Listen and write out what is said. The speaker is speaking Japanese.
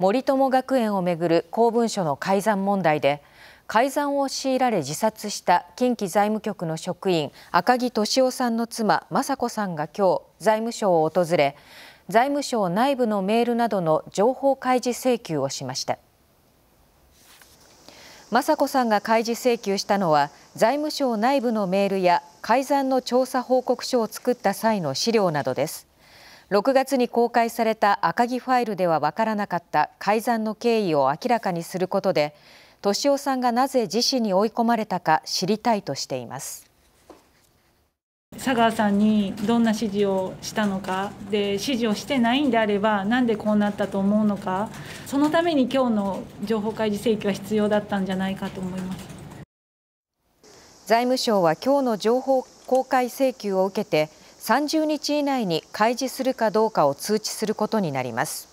森友学園をめぐる公文書の改ざん問題で改ざんを強いられ自殺した近畿財務局の職員赤木俊夫さんの妻雅子さんが今日財務省を訪れ財務省内部のメールなどの情報開示請求をしました雅子さんが開示請求したのは財務省内部のメールや改ざんの調査報告書を作った際の資料などです6月に公開された赤木ファイルでは分からなかった改ざんの経緯を明らかにすることで俊夫さんがなぜ自死に追い込まれたか知りたいとしています佐川さんにどんな指示をしたのかで指示をしてないんであればなんでこうなったと思うのかそのために今日の情報開示請求は必要だったんじゃないかと思います財務省は今日の情報公開請求を受けて30日以内に開示するかどうかを通知することになります。